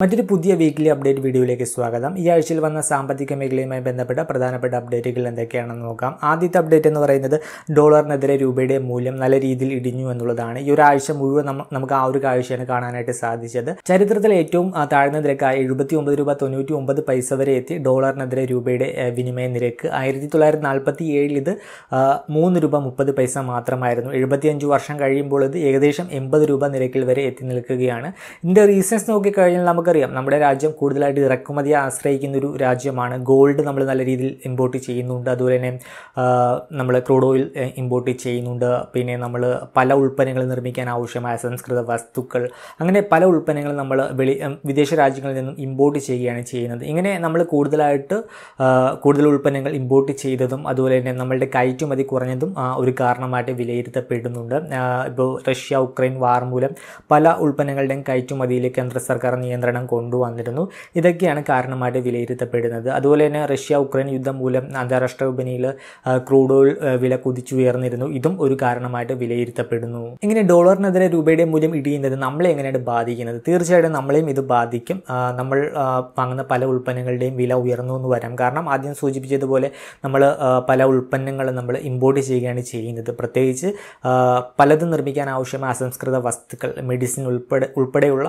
മറ്റൊരു പുതിയ weekly update വീഡിയോയിലേക്ക് സ്വാഗതം ഈ ആഴ്ചയിൽ വന്ന സാമ്പത്തിക മേഖലയുമായി ബന്ധപ്പെട്ട പ്രധാനപ്പെട്ട അപ്ഡേറ്റുകൾ എന്തൊക്കെയാണെന്ന് നോക്കാം ആദ്യത്തെ അപ്ഡേറ്റ് എന്ന് പറയുന്നത് ഡോളറിനെതിരെ രൂപയുടെ മൂല്യം നല്ല രീതിയിൽ ഇടിഞ്ഞു എന്നുള്ളതാണ് ഈ ഒരാഴ്ച മുഴുവൻ നമുക്ക് ആ ഒരു കാഴ്ചയാണ് കാണാനായിട്ട് സാധിച്ചത് ചരിത്രത്തിൽ ഏറ്റവും താഴ്ന്ന നിരക്കായി എഴുപത്തി ഒമ്പത് രൂപ തൊണ്ണൂറ്റി ഒമ്പത് പൈസ വരെ എത്തി ഡോളറിനെതിരെ രൂപയുടെ വിനിമയ നിരക്ക് ആയിരത്തി തൊള്ളായിരത്തി നാൽപ്പത്തി ഏഴിൽ ഇത് മൂന്ന് രൂപ മുപ്പത് പൈസ മാത്രമായിരുന്നു എഴുപത്തിയഞ്ച് വർഷം കഴിയുമ്പോൾ ഇത് ഏകദേശം എൺപത് രൂപ നിരക്കിൽ വരെ എത്തി നിൽക്കുകയാണ് ഇതിൻ്റെ റീസൺസ് നോക്കിക്കഴിഞ്ഞാൽ നമുക്ക് നമുക്കറിയാം നമ്മുടെ രാജ്യം കൂടുതലായിട്ട് ഇറക്കുമതിയെ ആശ്രയിക്കുന്ന ഒരു രാജ്യമാണ് ഗോൾഡ് നമ്മൾ നല്ല രീതിയിൽ ഇമ്പോർട്ട് ചെയ്യുന്നുണ്ട് അതുപോലെ തന്നെ നമ്മൾ ക്രൂഡ് ഓയിൽ ഇമ്പോർട്ട് ചെയ്യുന്നുണ്ട് പിന്നെ നമ്മൾ പല ഉൽപ്പന്നങ്ങൾ നിർമ്മിക്കാൻ ആവശ്യമായ സംസ്കൃത വസ്തുക്കൾ അങ്ങനെ പല ഉൽപ്പന്നങ്ങൾ നമ്മൾ വെളി വിദേശ രാജ്യങ്ങളിൽ നിന്നും ഇമ്പോർട്ട് ചെയ്യുകയാണ് ചെയ്യുന്നത് ഇങ്ങനെ നമ്മൾ കൂടുതലായിട്ട് കൂടുതൽ ഉൽപ്പന്നങ്ങൾ ഇമ്പോർട്ട് ചെയ്തതും അതുപോലെ തന്നെ നമ്മളുടെ കയറ്റുമതി കുറഞ്ഞതും ഒരു കാരണമായിട്ട് വിലയിരുത്തപ്പെടുന്നുണ്ട് ഇപ്പോൾ റഷ്യ ഉക്രൈൻ വാർ മൂലം പല ഉൽപ്പന്നങ്ങളുടെയും കയറ്റുമതിയിൽ കേന്ദ്ര സർക്കാർ നിയന്ത്രണം തീരുമാനം കൊണ്ടുവന്നിരുന്നു ഇതൊക്കെയാണ് കാരണമായിട്ട് വിലയിരുത്തപ്പെടുന്നത് അതുപോലെ തന്നെ റഷ്യ ഉക്രൈൻ യുദ്ധം മൂലം അന്താരാഷ്ട്ര വിപണിയിൽ ക്രൂഡ് ഓയിൽ വില കുതിച്ചുയർന്നിരുന്നു ഇതും ഒരു കാരണമായിട്ട് വിലയിരുത്തപ്പെടുന്നു ഇങ്ങനെ ഡോളറിനെതിരെ രൂപയുടെ മൂല്യം ഇടിയുന്നത് നമ്മളെ എങ്ങനെയാണ് ബാധിക്കുന്നത് തീർച്ചയായിട്ടും നമ്മളെയും ഇത് ബാധിക്കും നമ്മൾ വാങ്ങുന്ന പല ഉൽപ്പന്നങ്ങളുടെയും വില ഉയർന്നു എന്ന് വരാം കാരണം ആദ്യം സൂചിപ്പിച്ചതുപോലെ നമ്മൾ പല ഉൽപ്പന്നങ്ങളും നമ്മൾ ഇമ്പോർട്ട് ചെയ്യുകയാണ് ചെയ്യുന്നത് പ്രത്യേകിച്ച് പലതും നിർമ്മിക്കാൻ ആവശ്യമായ അസംസ്കൃത വസ്തുക്കൾ മെഡിസിൻ ഉൾപ്പെടെ ഉൾപ്പെടെയുള്ള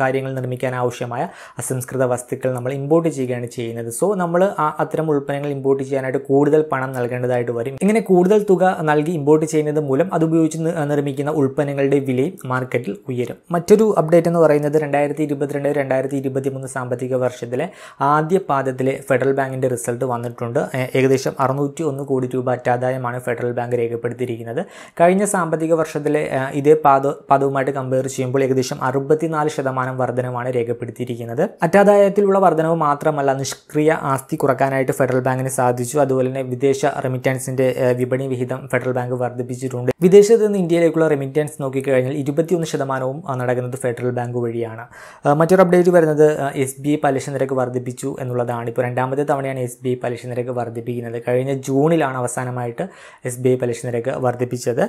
കാര്യങ്ങൾ നിർമ്മിക്കാൻ ആവശ്യമായ അസംസ്കൃത വസ്തുക്കൾ നമ്മൾ ഇമ്പോർട്ട് ചെയ്യുകയാണ് ചെയ്യുന്നത് സോ നമ്മൾ ആ അത്തരം ഉൽപ്പന്നങ്ങൾ ഇമ്പോർട്ട് ചെയ്യാനായിട്ട് കൂടുതൽ പണം നൽകേണ്ടതായിട്ട് വരും ഇങ്ങനെ കൂടുതൽ തുക നൽകി ഇമ്പോർട്ട് ചെയ്യുന്നത് മൂലം അതുപയോഗിച്ച് നിർമ്മിക്കുന്ന ഉൽപ്പന്നങ്ങളുടെ വിലയും മാർക്കറ്റിൽ ഉയരും മറ്റൊരു അപ്ഡേറ്റ് എന്ന് പറയുന്നത് രണ്ടായിരത്തി ഇരുപത്തിരണ്ട് രണ്ടായിരത്തി ഇരുപത്തി മൂന്ന് സാമ്പത്തിക വർഷത്തിലെ ആദ്യ പാദത്തിലെ ഫെഡറൽ ബാങ്കിൻ്റെ റിസൾട്ട് വന്നിട്ടുണ്ട് ഏകദേശം അറുന്നൂറ്റി ഒന്ന് കോടി രൂപ അറ്റാദായമാണ് ഫെഡറൽ ബാങ്ക് രേഖപ്പെടുത്തിയിരിക്കുന്നത് കഴിഞ്ഞ സാമ്പത്തിക വർഷത്തിലെ ഇതേ പാദ പാദവുമായിട്ട് കമ്പയർ ചെയ്യുമ്പോൾ ഏകദേശം അറുപത്തിനാല് ശതമാനം ശതമാനം വർധനമാണ് രേഖപ്പെടുത്തിയിരിക്കുന്നത് അറ്റാദായത്തിലുള്ള വർധനവ് മാത്രമല്ല നിഷ്ക്രിയ ആസ്തി കുറക്കാനായിട്ട് ഫെഡറൽ ബാങ്കിന് സാധിച്ചു അതുപോലെ തന്നെ വിദേശ റെമിറ്റൻസിന്റെ വിപണി വിഹിതം ഫെഡറൽ ബാങ്ക് വർദ്ധിപ്പിച്ചിട്ടുണ്ട് വിദേശത്ത് നിന്ന് ഇന്ത്യയിലേക്കുള്ള റെമിറ്റൻസ് നോക്കിക്കഴിഞ്ഞാൽ ഇരുപത്തിയൊന്ന് ശതമാനവും നടക്കുന്നത് ഫെഡറൽ ബാങ്ക് വഴിയാണ് മറ്റൊരു അപ്ഡേറ്റ് വരുന്നത് എസ് ബി ഐ പലിശ നിരക്ക് വർദ്ധിപ്പിച്ചു എന്നുള്ളതാണ് ഇപ്പോൾ രണ്ടാമത്തെ തവണയാണ് എസ് ബി ഐ പലിശ നിരക്ക് വർദ്ധിപ്പിക്കുന്നത് കഴിഞ്ഞ ജൂണിലാണ് അവസാനമായിട്ട് എസ് ബി ഐ പലിശ നിരക്ക് വർദ്ധിപ്പിച്ചത്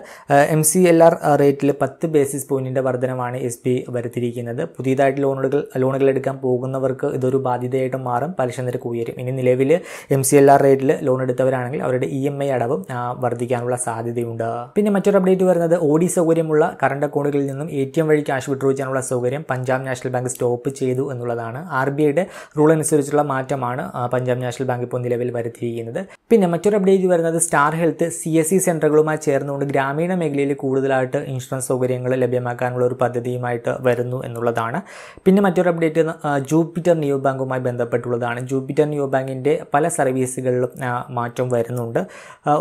എം സി എൽ ആർ റേറ്റിൽ പത്ത് ബേസിസ് പോയിന്റിന്റെ വർധനമാണ് എസ് ബി ഐ വരുത്തിയിരിക്കുന്നത് പുതിയതായിട്ട് ലോണുകൾ ലോണുകൾ എടുക്കാൻ പോകുന്നവർക്ക് ഇതൊരു ബാധ്യതയായിട്ട് മാറും പലിശ നിരക്ക് ഉയരും ഇനി നിലവിൽ എം സി എൽ ആർ റേറ്റിൽ ലോൺ എടുത്തവരാണെങ്കിൽ അവരുടെ ഇ എം ഐ അടവും വർദ്ധിക്കാനുള്ള സാധ്യതയുണ്ട് പിന്നെ മറ്റൊരു അപ്ഡേറ്റ് വരുന്നത് ഒ ഡി സൗകര്യമുള്ള കറണ്ട് അക്കൗണ്ടുകളിൽ നിന്നും എ ടി എം വഴി ക്യാഷ് വിഡ്രോ ചെയ്യാനുള്ള സൗകര്യം പഞ്ചാബ് നാഷണൽ ബാങ്ക് സ്റ്റോപ്പ് ചെയ്തു എന്നുള്ളതാണ് ആർ ബി ഐയുടെ റൂൾ അനുസരിച്ചുള്ള മാറ്റമാണ് പഞ്ചാബ് നാഷണൽ ബാങ്ക് ഇപ്പോൾ നിലവിൽ വരുത്തിയിരിക്കുന്നത് പിന്നെ മറ്റൊരു അപ്ഡേറ്റ് വരുന്നത് star health C S C സെൻ്ററുകളുമായി ചേർന്നുകൊണ്ട് ഗ്രാമീണ മേഖലയിൽ കൂടുതലായിട്ട് ഇൻഷുറൻസ് സൗകര്യങ്ങൾ ലഭ്യമാക്കാനുള്ള ഒരു പദ്ധതിയുമായിട്ട് വരുന്നു എന്നുള്ളതാണ് എന്നുള്ളതാണ് പിന്നെ മറ്റൊരു അപ്ഡേറ്റ് ജൂപ്പിറ്റർ ന്യൂ ബാങ്കുമായി ബന്ധപ്പെട്ടുള്ളതാണ് ജൂപ്പിറ്റർ ന്യൂ ബാങ്കിൻ്റെ പല സർവീസുകളിലും മാറ്റം വരുന്നുണ്ട്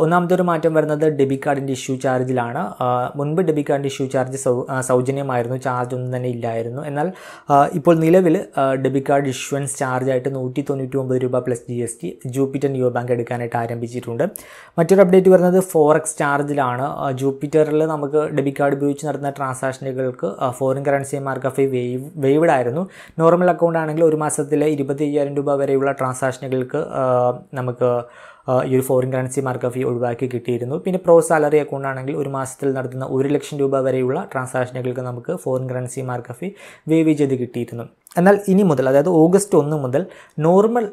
ഒന്നാമതൊരു മാറ്റം വരുന്നത് ഡെബിറ്റ് കാർഡിൻ്റെ ഇഷ്യൂ ചാർജിലാണ് മുൻപ് ഡെബിറ്റ് കാർഡിൻ്റെ ഇഷ്യൂ ചാർജ് സൗജന്യമായിരുന്നു ചാർജ് ഒന്നും തന്നെ ഇല്ലായിരുന്നു എന്നാൽ ഇപ്പോൾ നിലവിൽ ഡെബിറ്റ് കാർഡ് ഇഷ്യൂൻസ് ചാർജായിട്ട് നൂറ്റി തൊണ്ണൂറ്റി ഒമ്പത് രൂപ plus G S T Jupiter new bank എടുക്കാനായിട്ട് ആരംഭിച്ചിട്ടുണ്ട് മറ്റൊരു അപ്ഡേറ്റ് വരുന്നത് ഫോറക്സ് ചാർജിലാണ് ജൂപ്പിറ്ററിൽ നമുക്ക് ഡെബിറ്റ് കാർഡ് ഉപയോഗിച്ച് നടത്തുന്ന ട്രാൻസാക്ഷനുകൾക്ക് foreign currency markup fee waive waived ആയിരുന്നു നോർമൽ അക്കൗണ്ട് ആണെങ്കിൽ ഒരു മാസത്തിൽ ഇരുപത്തി അയ്യായിരം രൂപ വരെയുള്ള ട്രാൻസാക്ഷനുകൾക്ക് നമുക്ക് ഈ ഒരു ഫോറിൻ കറൻസി മാർക്കപ്പ് ഫീ ഒഴിവാക്കി കിട്ടിയിരുന്നു പിന്നെ പ്രോ സാലറി അക്കൗണ്ട് ആണെങ്കിൽ ഒരു മാസത്തിൽ നടത്തുന്ന ഒരു ലക്ഷം രൂപ വരെയുള്ള ട്രാൻസാക്ഷനുകൾക്ക് നമുക്ക് foreign currency markup fee waive ചെയ്ത് കിട്ടിയിരുന്നു എന്നാൽ ഇനി മുതൽ അതായത് ഓഗസ്റ്റ് ഒന്ന് മുതൽ നോർമൽ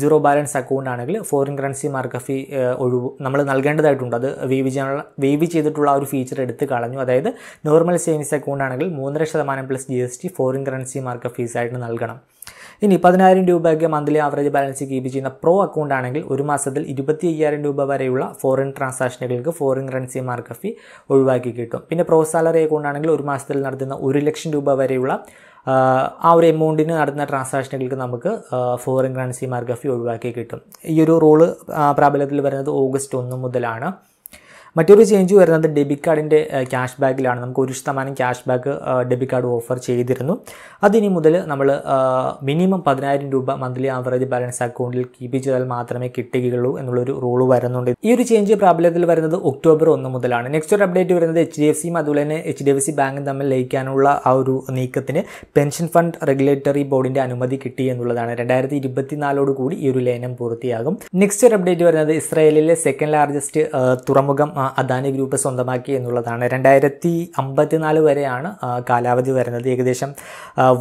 സീറോ ബാലൻസ് അക്കൗണ്ട് ആണെങ്കിൽ ഫോറിൻ കറൻസി മാർക്കപ്പ് ഫീ ഒഴിവ് നമ്മൾ നൽകേണ്ടതായിട്ടുണ്ട് അത് വേവ് ചെയ്യാനുള്ള വേവ് ചെയ്തിട്ടുള്ള ഒരു ഫീച്ചർ എടുത്ത് കളഞ്ഞു അതായത് നോർമൽ സേവിങ്സ് അക്കൗണ്ട് ആണെങ്കിൽ മൂന്നര ശതമാനം plus G S T foreign currency markup ഫീസായിട്ട് നൽകണം ഇനി പതിനായിരം രൂപയൊക്കെ മന്ത്ലി ആവറേജ് ബാലൻസ് കീപ്പ് ചെയ്യുന്ന പ്രോ അക്കൗണ്ട് ആണെങ്കിൽ ഒരു മാസത്തിൽ ഇരുപത്തി അയ്യായിരം രൂപ വരെയുള്ള ഫോറിൻ ട്രാൻസാക്ഷനുകൾക്ക് ഫോറിൻ കറൻസി മാർക്ക് ഫീ ഒഴിവാക്കി കിട്ടും പിന്നെ പ്രോ സാലറി അക്കൗണ്ട് ആണെങ്കിൽ ഒരു മാസത്തിൽ നടത്തുന്ന ഒരു ലക്ഷം രൂപ വരെയുള്ള ആ ഒരു എമൗണ്ടിന് നടത്തുന്ന ട്രാൻസാക്ഷനുകൾക്ക് നമുക്ക് ഫോറിൻ കറൻസി മാർക്കപ്പ് ഫീ ഒഴിവാക്കി കിട്ടും ഈ ഒരു റോള് പ്രാബല്യത്തിൽ വരുന്നത് ഓഗസ്റ്റ് ഒന്ന് മുതലാണ് മറ്റൊരു ചേഞ്ച് വരുന്നത് ഡെബിറ്റ് കാർഡിൻ്റെ ക്യാഷ് ബാക്കിലാണ് നമുക്ക് ഒരു ശതമാനം cash back debit card offer ചെയ്തിരുന്നു അതിനി മുതൽ നമ്മൾ മിനിമം പതിനായിരം രൂപ മന്ത്ലി ആവറേജ് ബാലൻസ് അക്കൗണ്ടിൽ കീപ്പ് ചെയ്താൽ മാത്രമേ കിട്ടുകയുള്ളൂ എന്നുള്ളൊരു റൂൾ വരുന്നുണ്ട് ഈ ഒരു ചേഞ്ച് പ്രാബല്യത്തിൽ വരുന്നത് ഒക്ടോബർ ഒന്ന് മുതലാണ് നെക്സ്റ്റ് ഒരു അപ്ഡേറ്റ് വരുന്നത് എച്ച് ഡി എഫ് സിയും അതുപോലെ തന്നെ എച്ച് ഡി എഫ് സി ബാങ്കും തമ്മിൽ ലയിക്കാനുള്ള ആ ഒരു നീക്കത്തിന് പെൻഷൻ ഫണ്ട് റെഗുലേറ്ററി ബോർഡിൻ്റെ അനുമതി കിട്ടി എന്നുള്ളതാണ് രണ്ടായിരത്തി ഇരുപത്തിനാലോട് കൂടി ഈ ഒരു ലയനം പൂർത്തിയാകും നെക്സ്റ്റ് ഒരു അപ്ഡേറ്റ് വരുന്നത് ഇസ്രായേലിലെ സെക്കൻഡ് ലാർജസ്റ്റ് തുറമുഖം അദാനി ഗ്രൂപ്പ് സ്വന്തമാക്കി എന്നുള്ളതാണ് രണ്ടായിരത്തി അമ്പത്തിനാല് വരെയാണ് കാലാവധി വരുന്നത് ഏകദേശം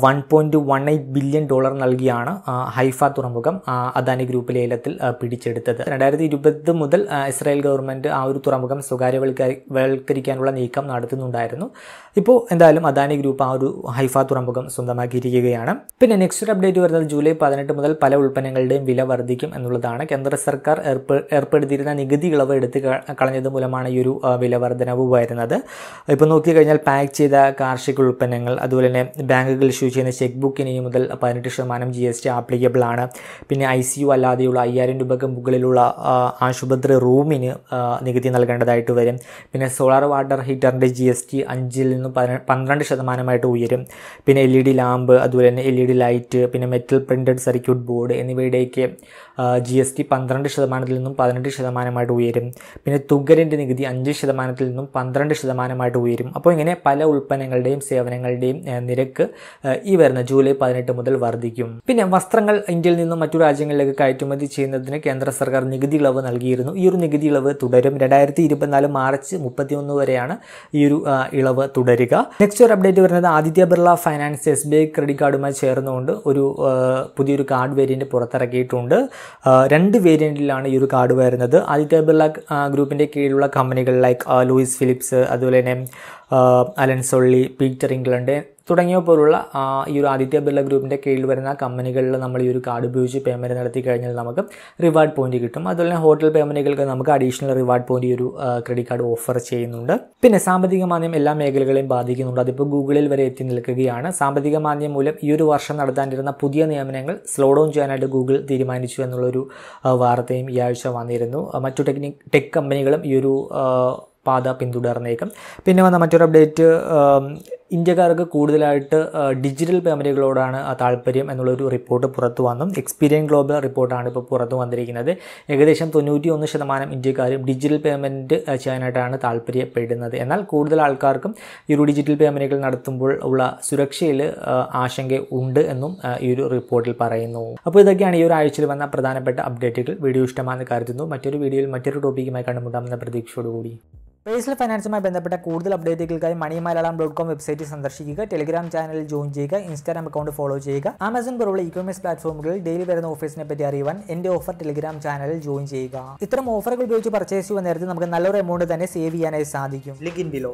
one point one eight billion dollar നൽകിയാണ് ഹൈഫ തുറമുഖം അദാനി ഗ്രൂപ്പ് ലേലത്തിൽ പിടിച്ചെടുത്തത് രണ്ടായിരത്തി ഇരുപത് മുതൽ ഇസ്രായേൽ ഗവൺമെൻറ് ആ ഒരു തുറമുഖം സ്വകാര്യവൽക്കരിക്കാനുള്ള നീക്കം നടത്തുന്നുണ്ടായിരുന്നു ഇപ്പോൾ എന്തായാലും അദാനി ഗ്രൂപ്പ് ആ ഒരു ഹൈഫ തുറമുഖം സ്വന്തമാക്കിയിരിക്കുകയാണ് പിന്നെ നെക്സ്റ്റ് ഒരു അപ്ഡേറ്റ് വരുന്നത് ജൂലൈ പതിനെട്ട് മുതൽ പല ഉൽപ്പന്നങ്ങളുടെയും വില വർദ്ധിക്കും എന്നുള്ളതാണ് കേന്ദ്ര സർക്കാർ ഏർപ്പെടുത്തിയിരുന്ന നികുതി ഇളവ് എടുത്ത് കളഞ്ഞത് മൂലം ശതമാനമാണ് ഈ ഒരു വിലവർധനവ് വരുന്നത് ഇപ്പോൾ നോക്കിക്കഴിഞ്ഞാൽ പാക്ക് ചെയ്ത കാർഷിക ഉൽപ്പന്നങ്ങൾ അതുപോലെ തന്നെ ബാങ്കുകൾ ഇഷ്യൂ ചെയ്യുന്ന ചെക്ക് ബുക്കിന് ഇനി മുതൽ പതിനെട്ട് ശതമാനം ജി എസ് ടി ആപ്ലിക്കബിൾ ആണ് പിന്നെ ഐ സി യു അല്ലാതെയുള്ള അയ്യായിരം രൂപയ്ക്ക് മുകളിലുള്ള ആശുപത്രി റൂമിന് നികുതി നൽകേണ്ടതായിട്ട് വരും പിന്നെ സോളാർ വാട്ടർ ഹീറ്ററിൻ്റെ ജി എസ് ടി അഞ്ചിൽ നിന്ന് പന്ത്രണ്ട് ശതമാനമായിട്ട് ഉയരും പിന്നെ എൽ ഇ ഡി ലാമ്പ് അതുപോലെ തന്നെ എൽ ഇ ഡി ലൈറ്റ് പിന്നെ മെറ്റൽ പ്രിൻറ്റഡ് സർക്യൂട്ട് ബോർഡ് എന്നിവയുടെയൊക്കെ ജി എസ് ടി പന്ത്രണ്ട് ശതമാനത്തിൽ നിന്നും പതിനെട്ട് ശതമാനമായിട്ട് ഉയരും പിന്നെ തുകലിൻ്റെ നികുതി അഞ്ച് ശതമാനത്തിൽ നിന്നും പന്ത്രണ്ട് ശതമാനമായിട്ട് ഉയരും അപ്പോൾ ഇങ്ങനെ പല ഉൽപ്പന്നങ്ങളുടെയും സേവനങ്ങളുടെയും നിരക്ക് ഈ വരുന്ന ജൂലൈ പതിനെട്ട് മുതൽ വർദ്ധിക്കും പിന്നെ വസ്ത്രങ്ങൾ ഇന്ത്യയിൽ നിന്നും മറ്റു രാജ്യങ്ങളിലേക്ക് കയറ്റുമതി ചെയ്യുന്നതിന് കേന്ദ്ര സർക്കാർ നികുതി ഇളവ് നൽകിയിരുന്നു ഈ ഒരു നികുതി ഇളവ് തുടരും രണ്ടായിരത്തി ഇരുപത്തിനാല് മാർച്ച് മുപ്പത്തിയൊന്ന് വരെയാണ് ഈ ഒരു ഇളവ് തുടരുക നെക്സ്റ്റ് ഒരു അപ്ഡേറ്റ് വരുന്നത് Aditya Birla finance S B I credit കാർഡുമായി ചേർന്നുകൊണ്ട് ഒരു പുതിയൊരു കാർഡ് വേരിയൻറ്റ് പുറത്തിറക്കിയിട്ടുണ്ട് രണ്ട് വേരിയൻറ്റിലാണ് ഈ ഒരു കാർഡ് വരുന്നത് ആദിത്യ ബിർള ഗ്രൂപ്പിൻ്റെ കീഴിലുള്ള കമ്പനികൾ ലൈക്ക് ലൂയിസ് ഫിലിപ്സ് അതുപോലെ തന്നെ അലൻസൊള്ളി പീറ്റർ ഇംഗ്ലണ്ട് തുടങ്ങിയ പോലുള്ള ഈ ഒരു ആദിത്യ ബിർള ഗ്രൂപ്പിൻ്റെ കീഴിൽ വരുന്ന കമ്പനികളിൽ നമ്മൾ ഈ ഒരു കാർഡ് ഉപയോഗിച്ച് പേയ്മെൻറ്റ് നടത്തി കഴിഞ്ഞാൽ നമുക്ക് റിവാർഡ് പോയിന്റ് കിട്ടും അതുപോലെ തന്നെ ഹോട്ടൽ പേയ്മെൻറ്റുകൾക്ക് നമുക്ക് അഡീഷണൽ റിവാർഡ് പോയിന്റ് ഈ ഒരു ക്രെഡിറ്റ് കാർഡ് ഓഫർ ചെയ്യുന്നുണ്ട് പിന്നെ സാമ്പത്തിക മാന്യം എല്ലാ മേഖലകളെയും ബാധിക്കുന്നുണ്ട് അതിപ്പോൾ ഗൂഗിളിൽ വരെ എത്തി നിൽക്കുകയാണ് സാമ്പത്തിക മാന്യം മൂലം ഈ ഒരു വർഷം നടത്താനിരുന്ന പുതിയ നിയമനങ്ങൾ സ്ലോ ഡൗൺ ചെയ്യാനായിട്ട് ഗൂഗിൾ തീരുമാനിച്ചു എന്നുള്ളൊരു വാർത്തയും ഈ ആഴ്ച വന്നിരുന്നു മറ്റു ടെക്നിക് ടെക് കമ്പനികളും ഈ ഒരു പാത പിന്തുടർന്നേക്കും പിന്നെ വന്ന മറ്റൊരു അപ്ഡേറ്റ് ഇന്ത്യക്കാർക്ക് കൂടുതലായിട്ട് ഡിജിറ്റൽ പേമെൻറ്റുകളോടാണ് താല്പര്യം എന്നുള്ളൊരു റിപ്പോർട്ട് പുറത്ത് വന്നു എക്സ്പീരിയൻ ഗ്ലോബൽ റിപ്പോർട്ടാണ് ഇപ്പോൾ പുറത്തു വന്നിരിക്കുന്നത് ഏകദേശം തൊണ്ണൂറ്റി ഒന്ന് ശതമാനം ഇന്ത്യക്കാരും ഡിജിറ്റൽ പേയ്മെൻറ്റ് ചെയ്യാനായിട്ടാണ് താല്പര്യപ്പെടുന്നത് എന്നാൽ കൂടുതൽ ആൾക്കാർക്കും ഈ ഒരു ഡിജിറ്റൽ പേയ്മെൻറ്റുകൾ നടത്തുമ്പോൾ ഉള്ള സുരക്ഷയിൽ ആശങ്ക ഉണ്ട് എന്നും ഈ ഒരു റിപ്പോർട്ടിൽ പറയുന്നു അപ്പോൾ ഇതൊക്കെയാണ് ഈ ഒരു ആഴ്ചയിൽ വന്ന പ്രധാനപ്പെട്ട അപ്ഡേറ്റുകൾ വീഡിയോ ഇഷ്ടമാണെന്ന് കരുതുന്നു മറ്റൊരു വീഡിയോയിൽ മറ്റൊരു ടോപ്പിക്കുമായി കണ്ടുമുട്ടാമെന്ന പ്രതീക്ഷയോടുകൂടി പേഴ്സണൽ ഫൈനാൻസുമായി ബന്ധപ്പെട്ട കൂടുതൽ അപ്ഡേറ്റുകൾക്കായി money Malayalam dot com website സന്ദർശിക്കുക ടെലിഗ്രാം ചാനൽ ജോയിൻ ചെയ്യുക ഇൻസ്റ്റാഗ്രാം അക്കൗണ്ട് ഫോളോ ചെയ്യുക ആമസോൺ പോലുള്ള ഇക്കോമേഴ്സ് പ്ലാറ്റ്ഫോമുകളിൽ ഡെയിലി വരുന്ന ഓഫീസിനെ പറ്റി അറിയുവാൻ എന്റെ ഓഫർ ടെലിഗ്രാം ചാനലിൽ ജോയിൻ ചെയ്യുക ഇത്തരം ഓഫറുകൾ ഉപയോഗിച്ച് പർച്ചേസ് ചെയ്യുന്ന നേരത്തെ നമുക്ക് നല്ലൊരു എമൗണ്ട് തന്നെ സേവ് ചെയ്യാനായി സാധിക്കും ലിങ്കിൻ ബിലോ